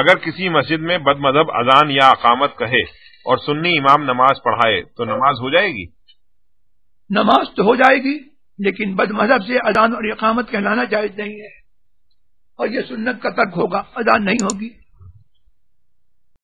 अगर किसी मस्जिद में बदमजहब अजान या अकामत कहे और सुन्नी इमाम नमाज पढ़ाए तो नमाज हो जाएगी नमाज तो हो जाएगी लेकिन बदमजहब से अजान और अकामत कहलाना जायज नहीं है और यह सुन्नत का तर्क होगा अजान नहीं होगी